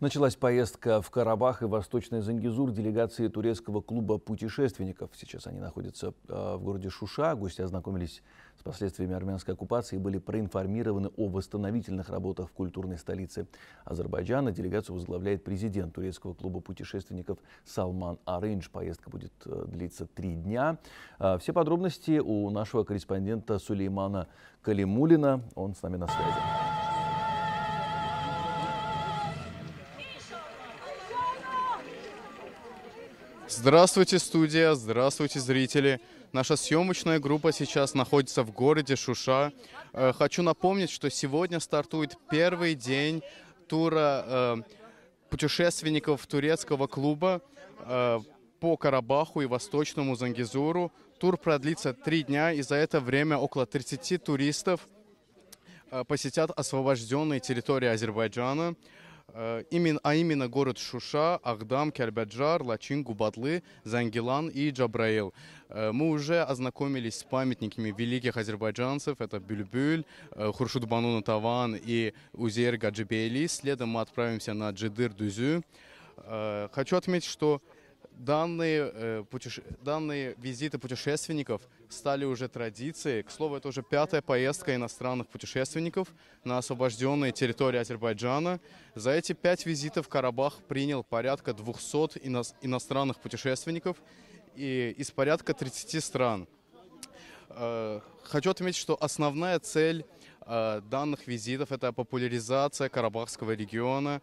Началась поездка в Карабах и Восточный Зангизур делегации турецкого клуба путешественников. Сейчас они находятся а, в городе Шуша. Гости ознакомились с последствиями армянской оккупации и были проинформированы о восстановительных работах в культурной столице Азербайджана. Делегацию возглавляет президент турецкого клуба путешественников Салман Арындж. Поездка будет э, длиться три дня. А, все подробности у нашего корреспондента Сулеймана Калимулина. Он с нами на связи. Здравствуйте, студия, здравствуйте, зрители. Наша съемочная группа сейчас находится в городе Шуша. Э, хочу напомнить, что сегодня стартует первый день тура э, путешественников турецкого клуба э, по Карабаху и Восточному Зангизуру. Тур продлится три дня, и за это время около 30 туристов посетят освобожденные территории Азербайджана – Э, именно, а именно город Шуша, Ахдам, Кербаджар Лачин, Губадлы Зангилан и Джабраил. Э, мы уже ознакомились с памятниками великих азербайджанцев, это Бюльбюль, э, Хуршуд Бануна Таван и Узер Гаджибейли. Следом мы отправимся на Джидыр Дузю. Хочу отметить, что данные, э, путеше... данные визиты путешественников стали уже традицией. К слову, это уже пятая поездка иностранных путешественников на освобожденные территории Азербайджана. За эти пять визитов Карабах принял порядка 200 ино... иностранных путешественников и из порядка 30 стран. Э, хочу отметить, что основная цель э, данных визитов – это популяризация Карабахского региона,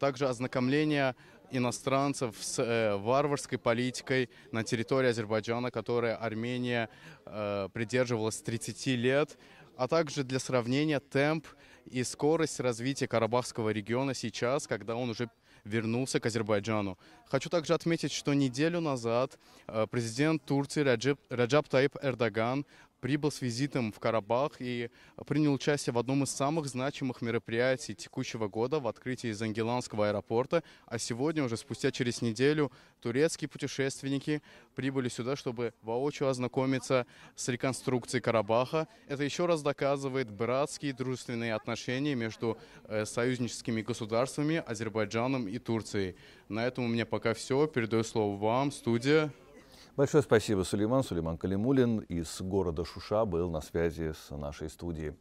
также ознакомление иностранцев с э, варварской политикой на территории Азербайджана, которая Армения э, придерживалась 30 лет, а также для сравнения темп и скорость развития Карабахского региона сейчас, когда он уже вернулся к Азербайджану. Хочу также отметить, что неделю назад э, президент Турции Раджаб, Раджаб Таип Эрдоган прибыл с визитом в Карабах и принял участие в одном из самых значимых мероприятий текущего года в открытии Зангеланского аэропорта. А сегодня, уже спустя через неделю, турецкие путешественники прибыли сюда, чтобы воочию ознакомиться с реконструкцией Карабаха. Это еще раз доказывает братские дружественные отношения между э, союзническими государствами, Азербайджаном и Турцией. На этом у меня пока все. Передаю слово вам, студия. Большое спасибо, Сулейман. Сулейман Калимулин из города Шуша был на связи с нашей студией.